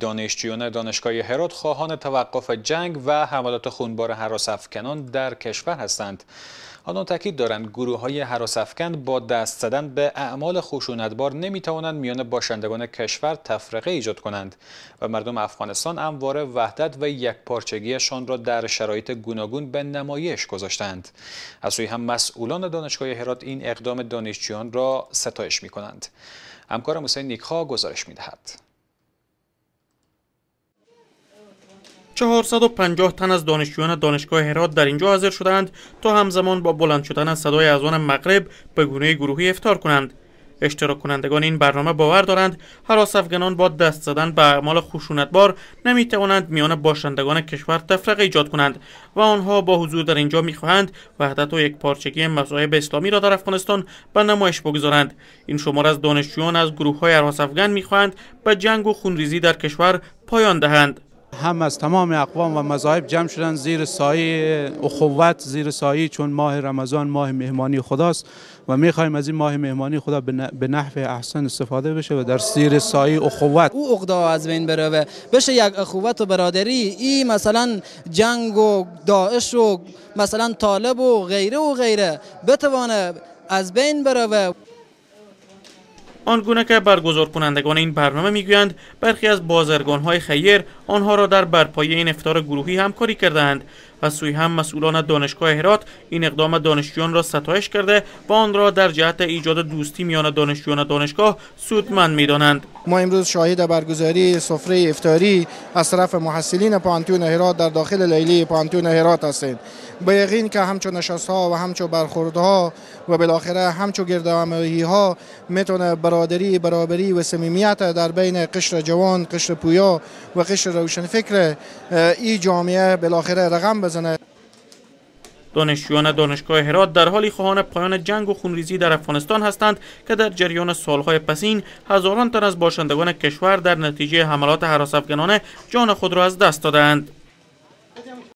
دانشجویان دانشگاه هرات خواهان توقف جنگ و حملات خونبار حراسافکنان در کشور هستند. آنها تاکید دارند گروه های حراسافکن با دست زدن به اعمال خشونتبار توانند میان باشندگان کشور تفرقه ایجاد کنند و مردم افغانستان امواره وحدت و یک پارچگیشان را در شرایط گوناگون به نمایش گذاشتند. از سوی هم مسئولان دانشگاه هرات این اقدام دانشجویان را ستایش می کنند. همکارم حسین نیکها گزارش می 450 تن از دانشجویان دانشگاه هرات در اینجا حاضر شدند تا همزمان با بلند شدن صدای اذان مغرب به گونه گروهی افتار کنند اشتراک کنندگان این برنامه باور دارند هر افغانان با دست زدن به اعمال خشونتبار نمی توانند میان باشندگان کشور تفرقه ایجاد کنند و آنها با حضور در اینجا میخواهند وحدت و یک پارچگی مذاهب اسلامی را در افغانستان به نمایش بگذارند این شمار از دانشجویان از گروه های افغان میخواهند به جنگ و خونریزی در کشور پایان دهند هم از تمام اقوام و مذاهب جمع شدن زیر سایه اخوت زیر سایه چون ماه رمضان ماه مهمانی خداست و میخوایم از این ماه مهمانی خدا به نحو احسن استفاده بشه و در زیر سایه اخوت او اقدا از بین بره بشه یک اخوت و برادری ای مثلا جنگ و داعش و مثلا طالب و غیره و غیره بتوانه از بین بره آنگونه که برگزار کنندگان این برنامه میگویند برخی از های خیر آنها را در برپایه این افتار گروهی همکاری کردند و سوی هم مسئولان دانشگاه هرات این اقدام دانشجویان را ستایش کرده و آن را در جهت ایجاد دوستی میان دانشجویان دانشگاه سودمند میدانند ما امروز شاهد برگزاری سفره افطاری از طرف محصلین پانتون هرات در داخل لیلی پانتون هرات هستیم به یقین که همچون نشست ها و همچون برخورد ها و بالاخره همچون گردهمایی ها میتونه برادری برابری و صمیمیت در بین قشر جوان قشر پویا و قشر فکر این جامعه بالاخره رقم بزنه دانشجویان دانشگاه هرات در حالی خواهان پایان جنگ و خونریزی در افغانستان هستند که در جریان سالهای پسین هزاران تن از باشندگان کشور در نتیجه حملات حراس افغانانه جان خود را از دست دادند.